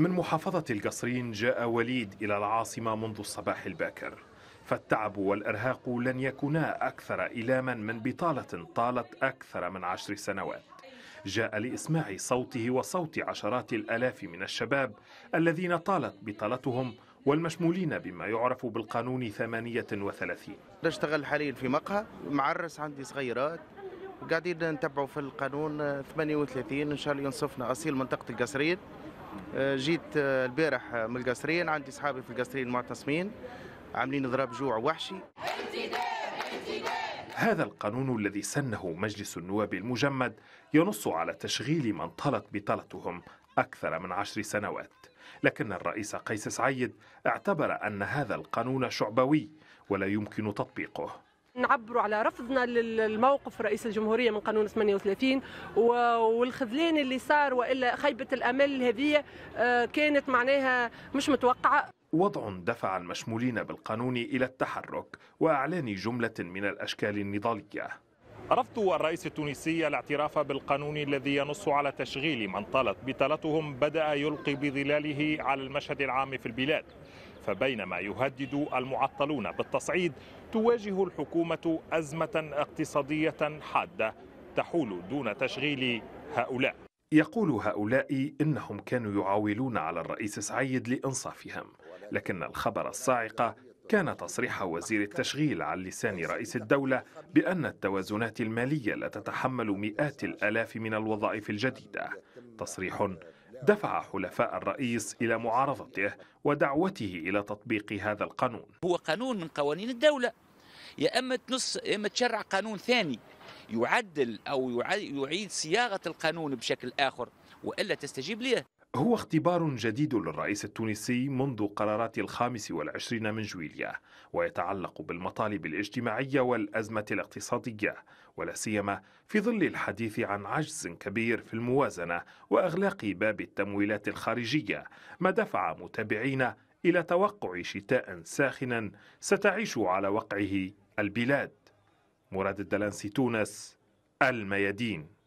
من محافظة القصرين جاء وليد إلى العاصمة منذ الصباح الباكر فالتعب والإرهاق لن يكونا أكثر إلاما من بطالة طالت أكثر من عشر سنوات جاء لإسماع صوته وصوت عشرات الآلاف من الشباب الذين طالت بطالتهم والمشمولين بما يعرف بالقانون 38 نشتغل حاليا في مقهى معرس عندي صغيرات قاعدين نتبعوا في القانون 38 إن شاء الله ينصفنا أصيل منطقة القصرين آه، جيت آه، البارح آه، من القصرين عندي صحابي في القصرين معتصمين عاملين ضرب جوع وحشي هذا القانون الذي سنه مجلس النواب المجمد ينص على تشغيل من طلت بطلتهم أكثر من عشر سنوات لكن الرئيس قيس سعيد اعتبر أن هذا القانون شعبوي ولا يمكن تطبيقه نعبروا على رفضنا للموقف رئيس الجمهورية من قانون 38 والخذلان اللي صار وإلا خيبة الأمل هذه آه، كانت معناها مش متوقعة وضع دفع المشمولين بالقانون إلى التحرك وإعلان جملة من الأشكال النضالية رفض الرئيس التونسي الاعتراف بالقانون الذي ينص على تشغيل من طالت بطالتهم بدأ يلقي بظلاله على المشهد العام في البلاد فبينما يهدد المعطلون بالتصعيد تواجه الحكومة أزمة اقتصادية حادة تحول دون تشغيل هؤلاء يقول هؤلاء إنهم كانوا يعاولون على الرئيس سعيد لإنصافهم لكن الخبر الصاعق كان تصريح وزير التشغيل عن لسان رئيس الدولة بأن التوازنات المالية لا تتحمل مئات الآلاف من الوظائف الجديدة تصريح دفع حلفاء الرئيس إلى معارضته ودعوته إلى تطبيق هذا القانون هو قانون من قوانين الدولة يا اما تنص يا اما تشرع قانون ثاني يعدل او يعيد صياغه القانون بشكل اخر والا تستجيب ليه هو اختبار جديد للرئيس التونسي منذ قرارات الخامس والعشرين من جويليا ويتعلق بالمطالب الاجتماعية والأزمة الاقتصادية ولا سيما في ظل الحديث عن عجز كبير في الموازنة وأغلاق باب التمويلات الخارجية ما دفع متابعين إلى توقع شتاء ساخنا ستعيش على وقعه البلاد مراد الدلنسي تونس الميادين